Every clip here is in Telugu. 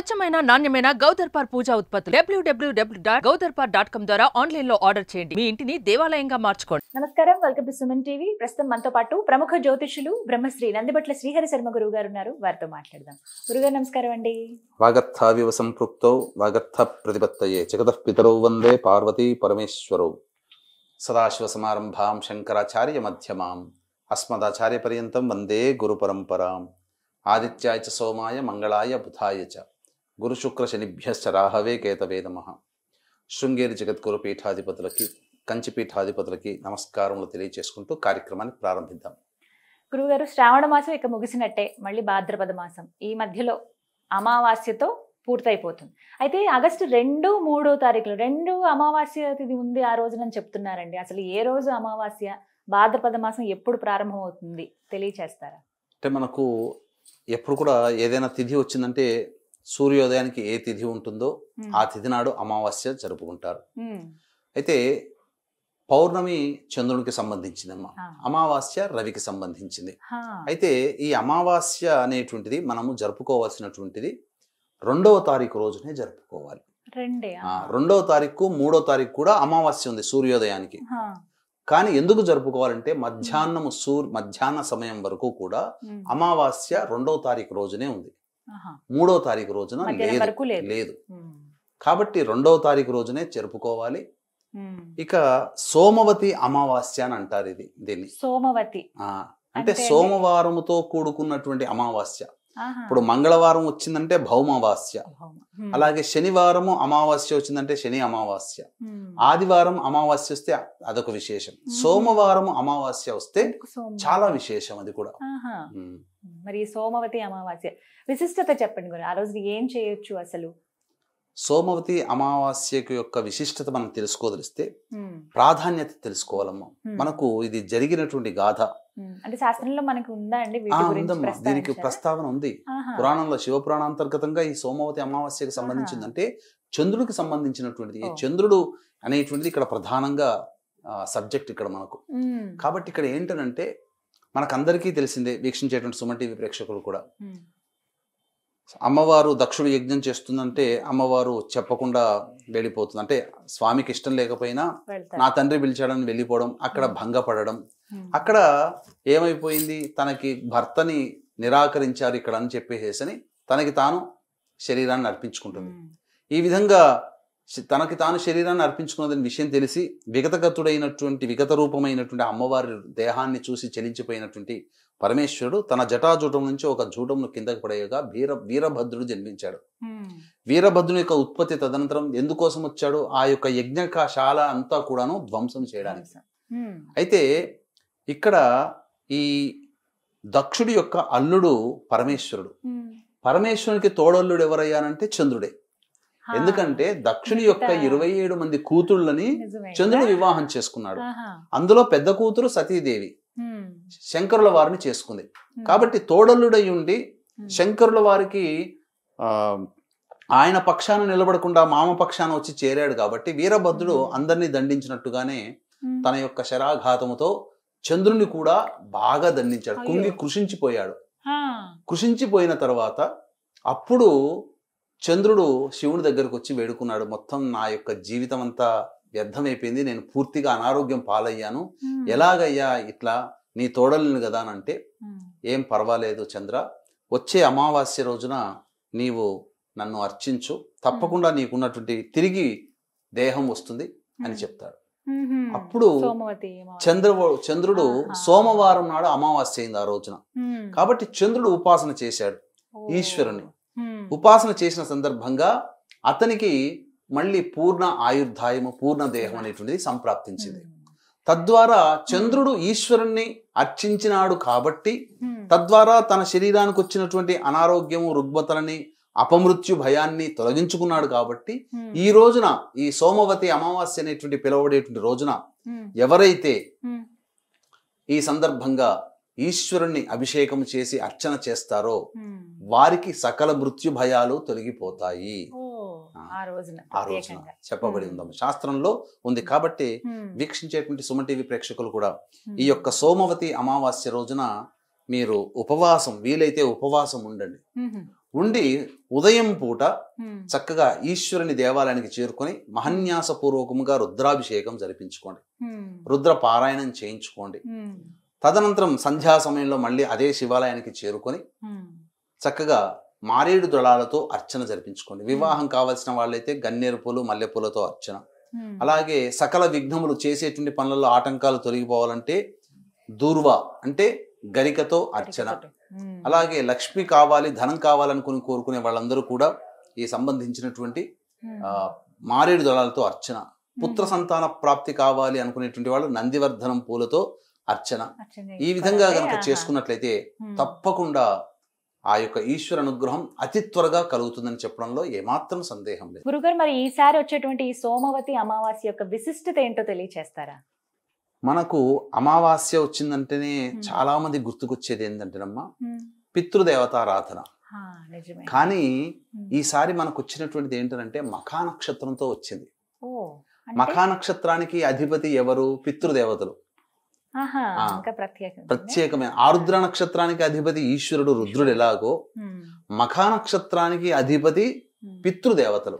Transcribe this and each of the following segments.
స్వచ్ఛమైన నాణ్యమైన గౌదర్పార్ పూజా ఉత్పత్తులు డబ్ల్యూడబ్ల్యూడబ్ల్యూ డాట్ గౌదర్పార్ డాట్ కామ్ ద్వారా ఆన్లైన్ లో ఆర్డర్ చేయండి మీ ఇంటిని దేవాలయంగా మార్చుకోండి నమస్కారం వెల్కమ్ టు సుమన్ టీవీ ప్రస్తుతం మనతో పాటు ప్రముఖ జ్యోతిషులు బ్రహ్మశ్రీ నందిబట్ల శ్రీహరి శర్మ గురువు గారు ఉన్నారు వారితో మాట్లాడదాం గురుగారు నమస్కారం అండి వాగర్థావివ సంపృక్తౌ వాగర్థ ప్రతిపత్తయే జగతః పితరౌ వందే పార్వతి పరమేశ్వరౌ సదాశివ సమారంభాం శంకరాచార్య మధ్యమాం అస్మదాచార్య పర్యంతం వందే గురు పరంపరాం ఆదిత్యాయ చ సోమాయ మంగళాయ బుధాయ చ గురు శుక్ర శనిభ్యశ్చ రాహవే కేతవే నమ శృంగేరి జగద్గురు పీఠాధిపతులకి కంచి పీఠాధిపతులకి నమస్కారములు తెలియజేసుకుంటూ కార్యక్రమాన్ని ప్రారంభిద్దాం గురుగారు శ్రావణ మాసం ఇక ముగిసినట్టే మళ్ళీ భాద్రపద మాసం ఈ మధ్యలో అమావాస్యతో పూర్తయిపోతుంది అయితే ఆగస్టు రెండు మూడో తారీఖులు రెండు అమావాస్య తిథి ఉంది ఆ రోజునని చెప్తున్నారండి అసలు ఏ రోజు అమావాస్య భాద్రపద మాసం ఎప్పుడు ప్రారంభమవుతుంది తెలియచేస్తారా అంటే మనకు ఎప్పుడు కూడా ఏదైనా తిథి వచ్చిందంటే సూర్యోదయానికి ఏ తిథి ఉంటుందో ఆ తిథి నాడు అమావాస్య జరుపుకుంటారు అయితే పౌర్ణమి చంద్రునికి సంబంధించిందమ్మా అమావాస్య రవికి సంబంధించింది అయితే ఈ అమావాస్య అనేటువంటిది మనము జరుపుకోవాల్సినటువంటిది రెండవ తారీఖు రోజునే జరుపుకోవాలి రెండవ తారీఖు మూడో తారీఖు కూడా అమావాస్య ఉంది సూర్యోదయానికి కానీ ఎందుకు జరుపుకోవాలంటే మధ్యాహ్నం సూర్ మధ్యాహ్న సమయం వరకు కూడా అమావాస్య రెండవ తారీఖు రోజునే ఉంది మూడో తారీఖు రోజున లేదు లేదు కాబట్టి రెండవ తారీఖు రోజునే జరుపుకోవాలి ఇక సోమవతి అమావాస్య అని అంటారు ఇది దీన్ని సోమవతి అంటే సోమవారముతో కూడుకున్నటువంటి అమావాస్య ఇప్పుడు మంగళవారం వచ్చిందంటే భౌమవాస్య అలాగే శనివారము అమావాస్య వచ్చిందంటే శని అమావాస్య ఆదివారం అమావాస్య వస్తే అదొక విశేషం సోమవారం అమావాస్య వస్తే చాలా విశేషం అది కూడా మరి సోమవతి అమావాస్య విశిష్టత చెప్పండి ఆ రోజు ఏం చేయొచ్చు అసలు సోమవతి అమావాస్యకు యొక్క విశిష్టత మనం తెలుసుకోదలిస్తే ప్రాధాన్యత తెలుసుకోవాలమ్మ మనకు ఇది జరిగినటువంటి గాథ దీనికి ప్రస్తావన ఉంది పురాణంలో శివపురాణ అంతర్గతంగా ఈ సోమవతి అమావాస్యకు సంబంధించిందంటే చంద్రుడికి సంబంధించినటువంటిది చంద్రుడు అనేటువంటిది ఇక్కడ ప్రధానంగా సబ్జెక్ట్ ఇక్కడ మనకు కాబట్టి ఇక్కడ ఏంటనంటే మనకందరికీ తెలిసిందే వీక్షించేటువంటి సుమన్ టీవీ ప్రేక్షకులు కూడా అమ్మవారు దక్షుడు యజ్ఞం చేస్తుందంటే అమ్మవారు చెప్పకుండా వెళ్ళిపోతుంది అంటే స్వామికి ఇష్టం లేకపోయినా నా తండ్రి పిలిచాడని వెళ్ళిపోవడం అక్కడ భంగపడడం అక్కడ ఏమైపోయింది తనకి భర్తని నిరాకరించారు ఇక్కడ అని చెప్పేసేసని తనకి తాను శరీరాన్ని అర్పించుకుంటుంది ఈ విధంగా తనకి తాను శరీరాన్ని అర్పించుకున్నదని విషయం తెలిసి విగతగతుడైనటువంటి విగత రూపమైనటువంటి అమ్మవారి దేహాన్ని చూసి చలించిపోయినటువంటి పరమేశ్వరుడు తన జటాజూటం నుంచి ఒక జూటమును కిందకు పడేయగా వీర వీరభద్రుడు జన్మించాడు వీరభద్రుని యొక్క ఉత్పత్తి తదనంతరం ఎందుకోసం వచ్చాడు ఆ యొక్క యజ్ఞశాల అంతా కూడాను ధ్వంసం చేయడానికి అయితే ఇక్కడ ఈ దక్షుడి యొక్క అల్లుడు పరమేశ్వరుడు పరమేశ్వరునికి తోడల్లుడు ఎవరయ్యానంటే చంద్రుడే ఎందుకంటే దక్షుని యొక్క ఇరవై ఏడు మంది కూతుళ్ళని చంద్రుడు వివాహం చేసుకున్నాడు అందులో పెద్ద కూతురు సతీదేవి శంకరుల వారిని చేసుకుంది కాబట్టి తోడల్లుడై ఉండి శంకరుల వారికి ఆయన పక్షాన నిలబడకుండా మామ పక్షాన వచ్చి చేరాడు కాబట్టి వీరభద్రుడు అందరినీ దండించినట్టుగానే తన యొక్క శరాఘాతముతో చంద్రుని కూడా బాగా దండించాడు కుంగి కృషించిపోయాడు కృషించిపోయిన తర్వాత అప్పుడు చంద్రుడు శివుని దగ్గరకు వచ్చి వేడుకున్నాడు మొత్తం నా యొక్క జీవితం అంతా వ్యర్థమైపోయింది నేను పూర్తిగా అనారోగ్యం పాలయ్యాను ఎలాగయ్యా ఇట్లా నీ తోడలను కదా అని అంటే ఏం పర్వాలేదు చంద్ర వచ్చే అమావాస్య రోజున నీవు నన్ను అర్చించు తప్పకుండా నీకున్నటువంటి తిరిగి దేహం వస్తుంది అని చెప్తాడు అప్పుడు చంద్ర చంద్రుడు సోమవారం నాడు అమావాస్య అయింది ఆ రోజున కాబట్టి చంద్రుడు ఉపాసన చేశాడు ఈశ్వరుని ఉపాసన చేసిన సందర్భంగా అతనికి మళ్ళీ పూర్ణ ఆయుర్దాయము పూర్ణ దేహం అనేటువంటిది సంప్రాప్తించింది తద్వారా hmm. చంద్రుడు ఈశ్వరుణ్ణి అర్చించినాడు కాబట్టి hmm. తద్వారా తన శరీరానికి వచ్చినటువంటి అనారోగ్యము రుగ్మతలని అపమృత్యు భయాన్ని తొలగించుకున్నాడు కాబట్టి hmm. ఈ రోజున ఈ సోమవతి అమావాస్య అనేటువంటి పిలువబడేటువంటి రోజున ఎవరైతే ఈ సందర్భంగా ఈశ్వరుణ్ణి అభిషేకం చేసి అర్చన చేస్తారో వారికి సకల మృత్యు భయాలు తొలగిపోతాయి ఆ రోజున చెప్పబడి ఉందమ్మ శాస్త్రంలో ఉంది కాబట్టి వీక్షించేటువంటి సుమ టీవీ ప్రేక్షకులు కూడా ఈ యొక్క సోమవతి అమావాస్య రోజున మీరు ఉపవాసం వీలైతే ఉపవాసం ఉండండి ఉండి ఉదయం పూట చక్కగా ఈశ్వరుని దేవాలయానికి చేరుకొని పూర్వకముగా రుద్రాభిషేకం జరిపించుకోండి రుద్ర పారాయణం చేయించుకోండి తదనంతరం సంధ్యా సమయంలో మళ్ళీ అదే శివాలయానికి చేరుకొని చక్కగా మారేడు దళాలతో అర్చన జరిపించుకోండి వివాహం కావాల్సిన వాళ్ళైతే గన్నేరుపూలు మల్లెపూలతో అర్చన అలాగే సకల విఘ్నములు చేసేటువంటి పనులలో ఆటంకాలు తొలగిపోవాలంటే దూర్వ అంటే గరికతో అర్చన అలాగే లక్ష్మి కావాలి ధనం కావాలనుకుని కోరుకునే వాళ్ళందరూ కూడా ఈ సంబంధించినటువంటి మారేడు దళాలతో అర్చన పుత్ర సంతాన ప్రాప్తి కావాలి అనుకునేటువంటి వాళ్ళు నందివర్ధనం పూలతో అర్చన ఈ విధంగా కనుక చేసుకున్నట్లయితే తప్పకుండా ఆ యొక్క ఈశ్వర అనుగ్రహం అతి త్వరగా కలుగుతుందని చెప్పడంలో ఏమాత్రం సందేహం లేదు గురుగారు మరి ఈసారి వచ్చేటువంటి ఈ సోమవతి అమావాస్య యొక్క విశిష్టత ఏంటో తెలియచేస్తారా మనకు అమావాస్య వచ్చిందంటేనే చాలా మంది గుర్తుకొచ్చేది ఏంటంటేనమ్మా పితృదేవతారాధన కానీ ఈసారి మనకు వచ్చినటువంటిది ఏంటంటే మఖా నక్షత్రంతో వచ్చింది మఖా నక్షత్రానికి అధిపతి ఎవరు పితృదేవతలు ప్రత్యేకమైన ఆరుద్ర నక్షత్రానికి అధిపతి ఈశ్వరుడు రుద్రుడు ఎలాగో మఖా నక్షత్రానికి అధిపతి పితృదేవతలు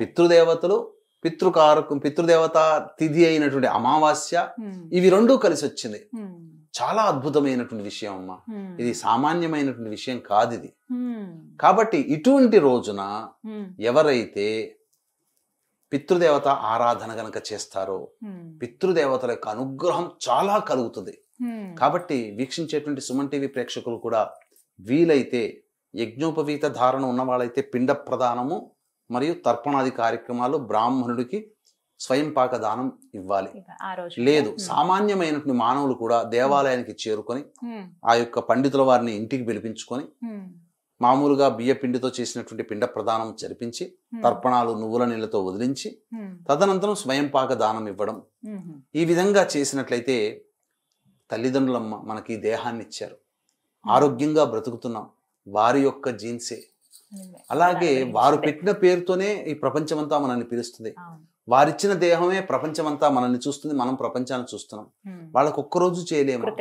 పితృదేవతలు పితృకారకం పితృదేవత తిథి అయినటువంటి అమావాస్య ఇవి రెండూ కలిసి వచ్చింది చాలా అద్భుతమైనటువంటి విషయం అమ్మ ఇది సామాన్యమైనటువంటి విషయం కాదు ఇది కాబట్టి ఇటువంటి రోజున ఎవరైతే పితృదేవత ఆరాధన గనక చేస్తారో పితృదేవతల యొక్క అనుగ్రహం చాలా కలుగుతుంది కాబట్టి వీక్షించేటువంటి సుమన్ టీవీ ప్రేక్షకులు కూడా వీలైతే యజ్ఞోపవీత ధారణ ఉన్న వాళ్ళైతే పిండ ప్రదానము మరియు తర్పణాది కార్యక్రమాలు బ్రాహ్మణుడికి స్వయం పాక దానం ఇవ్వాలి లేదు సామాన్యమైనటువంటి మానవులు కూడా దేవాలయానికి చేరుకొని ఆ యొక్క పండితుల వారిని ఇంటికి పిలిపించుకొని మామూలుగా బియ్య పిండితో చేసినటువంటి పిండ ప్రదానం జరిపించి తర్పణాలు నువ్వుల నీళ్ళతో వదిలించి తదనంతరం స్వయం పాక దానం ఇవ్వడం ఈ విధంగా చేసినట్లయితే తల్లిదండ్రులమ్మ మనకి దేహాన్ని ఇచ్చారు ఆరోగ్యంగా బ్రతుకుతున్నాం వారి యొక్క జీన్సే అలాగే వారు పెట్టిన పేరుతోనే ఈ ప్రపంచమంతా మనల్ని పిలుస్తుంది వారిచ్చిన దేహమే ప్రపంచమంతా మనల్ని చూస్తుంది మనం ప్రపంచాన్ని చూస్తున్నాం వాళ్ళకు ఒక్కరోజు చేయలేము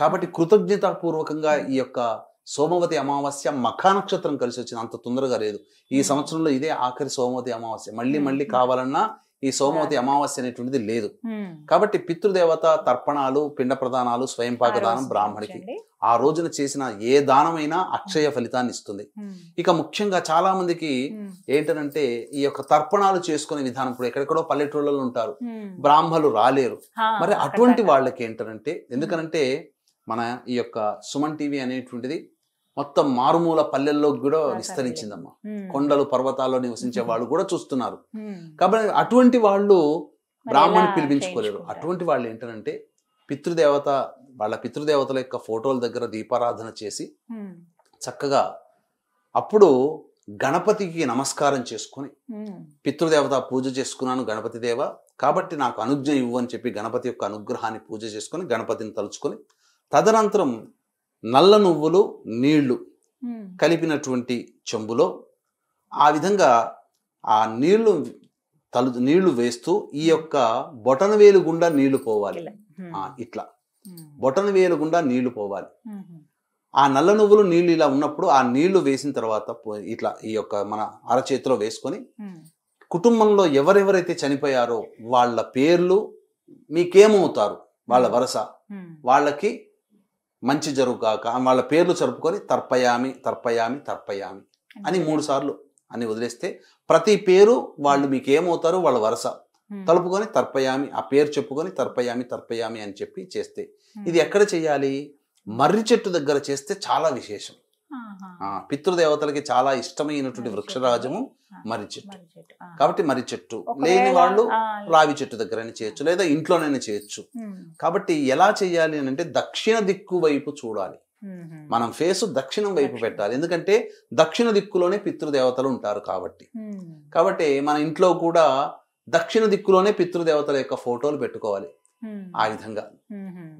కాబట్టి కృతజ్ఞతాపూర్వకంగా ఈ యొక్క సోమవతి అమావాస్య మఖానక్షత్రం కలిసి వచ్చింది అంత తొందరగా లేదు ఈ hmm. సంవత్సరంలో ఇదే ఆఖరి సోమవతి అమావాస్య మళ్ళీ hmm. మళ్ళీ కావాలన్నా ఈ సోమవతి అమావాస్య అనేటువంటిది లేదు hmm. కాబట్టి పితృదేవత తర్పణాలు పిండ ప్రదానాలు స్వయంపాక దానం బ్రాహ్మణికి ఆ రోజున చేసిన ఏ దానమైనా అక్షయ ఫలితాన్ని ఇస్తుంది ఇక ముఖ్యంగా చాలా మందికి ఏంటనంటే ఈ యొక్క తర్పణాలు చేసుకునే విధానం ఇప్పుడు ఎక్కడెక్కడో పల్లెటూళ్ళలో ఉంటారు బ్రాహ్మలు రాలేరు మరి అటువంటి వాళ్ళకి ఏంటనంటే ఎందుకనంటే మన ఈ యొక్క సుమన్ టీవీ అనేటువంటిది మొత్తం మారుమూల పల్లెల్లో కూడా విస్తరించిందమ్మా కొండలు పర్వతాల్లో నివసించే వాళ్ళు కూడా చూస్తున్నారు కాబట్టి అటువంటి వాళ్ళు బ్రాహ్మణ్ పిలిపించుకోలేరు అటువంటి వాళ్ళు ఏంటంటే పితృదేవత వాళ్ళ పితృదేవతల యొక్క ఫోటోల దగ్గర దీపారాధన చేసి చక్కగా అప్పుడు గణపతికి నమస్కారం చేసుకుని పితృదేవత పూజ చేసుకున్నాను గణపతి దేవ కాబట్టి నాకు అనుజ్ఞ ఇవ్వు అని చెప్పి గణపతి యొక్క అనుగ్రహాన్ని పూజ చేసుకుని గణపతిని తలుచుకొని తదనంతరం నల్ల నువ్వులు నీళ్లు కలిపినటువంటి చెంబులో ఆ విధంగా ఆ నీళ్లు తలు నీళ్లు వేస్తూ ఈ యొక్క బొటన వేలు గుండా నీళ్లు పోవాలి ఇట్లా బొటన వేలు గుండా నీళ్లు పోవాలి ఆ నల్ల నువ్వులు నీళ్లు ఇలా ఉన్నప్పుడు ఆ నీళ్లు వేసిన తర్వాత ఇట్లా ఈ యొక్క మన అరచేతిలో వేసుకొని కుటుంబంలో ఎవరెవరైతే చనిపోయారో వాళ్ళ పేర్లు మీకేమవుతారు వాళ్ళ వరస వాళ్ళకి మంచి జరుగుగాక వాళ్ళ పేర్లు జరుపుకొని తర్పయామి తర్పయామి తర్పయామి అని మూడు సార్లు అని వదిలేస్తే ప్రతి పేరు వాళ్ళు మీకు ఏమవుతారు వాళ్ళ వరుస తలుపుకొని తర్పయామి ఆ పేరు చెప్పుకొని తర్పయామి తర్పయామి అని చెప్పి చేస్తే ఇది ఎక్కడ చేయాలి మర్రి చెట్టు దగ్గర చేస్తే చాలా విశేషం పితృదేవతలకి చాలా ఇష్టమైనటువంటి వృక్షరాజము మర్రి చెట్టు కాబట్టి మర్రి చెట్టు లేని వాళ్ళు రావి చెట్టు దగ్గర చేయొచ్చు లేదా ఇంట్లోనైనా చేయొచ్చు కాబట్టి ఎలా చేయాలి అని అంటే దక్షిణ దిక్కు వైపు చూడాలి మనం ఫేస్ దక్షిణం వైపు పెట్టాలి ఎందుకంటే దక్షిణ దిక్కులోనే పితృదేవతలు ఉంటారు కాబట్టి కాబట్టి మన ఇంట్లో కూడా దక్షిణ దిక్కులోనే పితృదేవతల యొక్క ఫోటోలు పెట్టుకోవాలి ఆ విధంగా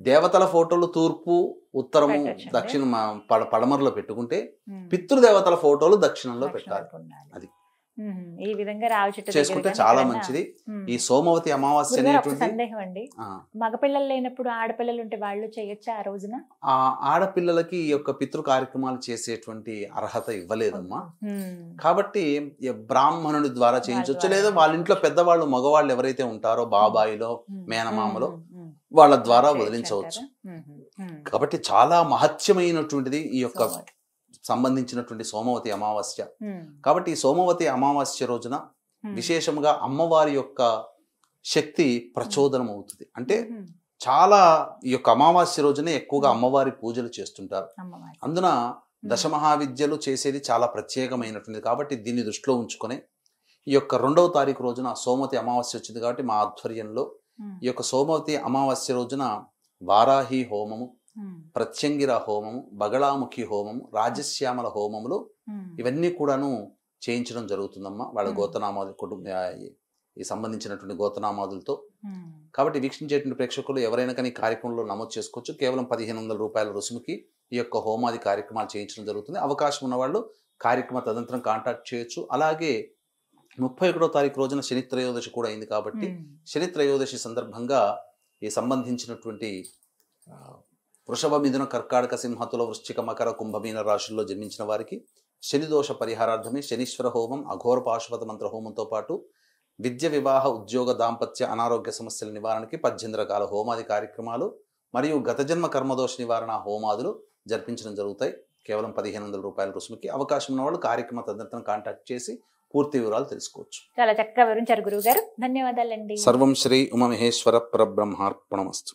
దేవతల ఫోటోలు తూర్పు ఉత్తరము దక్షిణ పడమరలో పెట్టుకుంటే పితృదేవతల ఫోటోలు దక్షిణంలో పెట్టాలి అది ఈ విధంగా రావి చెట్టు చేసుకుంటే చాలా మంచిది ఈ సోమవతి అమావాస్య సందేహం అండి మగపిల్లలు లేనప్పుడు ఆడపిల్లలు ఉంటే వాళ్ళు చేయొచ్చా ఆ రోజున ఆడపిల్లలకి ఈ యొక్క పితృ కార్యక్రమాలు చేసేటువంటి అర్హత ఇవ్వలేదమ్మా కాబట్టి బ్రాహ్మణుడి ద్వారా చేయించవచ్చు లేదా వాళ్ళ ఇంట్లో పెద్దవాళ్ళు మగవాళ్ళు ఎవరైతే ఉంటారో బాబాయిలో మేనమామలో వాళ్ళ ద్వారా వదిలించవచ్చు కాబట్టి చాలా మహత్యమైనటువంటిది ఈ యొక్క సంబంధించినటువంటి సోమవతి అమావాస్య కాబట్టి ఈ సోమవతి అమావాస్య రోజున విశేషంగా అమ్మవారి యొక్క శక్తి ప్రచోదనం అవుతుంది అంటే చాలా ఈ యొక్క అమావాస్య రోజునే ఎక్కువగా అమ్మవారి పూజలు చేస్తుంటారు అందున దశమహావిద్యలు చేసేది చాలా ప్రత్యేకమైనటువంటిది కాబట్టి దీన్ని దృష్టిలో ఉంచుకొని ఈ యొక్క రెండవ తారీఖు రోజున సోమవతి అమావాస్య వచ్చింది కాబట్టి మా ఆధ్వర్యంలో ఈ యొక్క సోమవతి అమావాస్య రోజున వారాహి హోమము ప్రత్యంగిర హోమం బగళాముఖి హోమం రాజశ్యామల హోమములు ఇవన్నీ కూడాను చేయించడం జరుగుతుందమ్మా వాళ్ళ గోతనామాదు కుటుంబ ఈ సంబంధించినటువంటి గోతనామాదులతో కాబట్టి వీక్షించేటువంటి ప్రేక్షకులు ఎవరైనా కానీ కార్యక్రమంలో నమోదు చేసుకోవచ్చు కేవలం పదిహేను వందల రూపాయల రుసుముకి ఈ యొక్క హోమాది కార్యక్రమాలు చేయించడం జరుగుతుంది అవకాశం ఉన్నవాళ్ళు కార్యక్రమ తదంతరం కాంటాక్ట్ చేయొచ్చు అలాగే ముప్పై ఒకటో తారీఖు రోజున శని త్రయోదశి కూడా అయింది కాబట్టి శని త్రయోదశి సందర్భంగా ఈ సంబంధించినటువంటి వృషభ మిథున కర్కాటక సింహతుల వృశ్చిక మకర కుంభమీన రాశుల్లో జన్మించిన వారికి శనిదోష పరిహారార్థమే శనీశ్వర హోమం అఘోర పాశుపత మంత్ర హోమంతో పాటు విద్య వివాహ ఉద్యోగ దాంపత్య అనారోగ్య సమస్యల నివారణకి పద్దెనిమిది రకాల హోమాది కార్యక్రమాలు మరియు గత జన్మ కర్మదోష నివారణ హోమాదులు జరిపించడం జరుగుతాయి కేవలం పదిహేను వందల రూపాయల రుసుముకి అవకాశం ఉన్న వాళ్ళు కార్యక్రమ తదితరం కాంటాక్ట్ చేసి పూర్తి వివరాలు తెలుసుకోవచ్చు చాలా చక్కగా వివరించారు గురువు గారు ధన్యవాదాలండి సర్వం శ్రీ ఉమమహేశ్వర పరబ్రహ్మార్పణమస్తు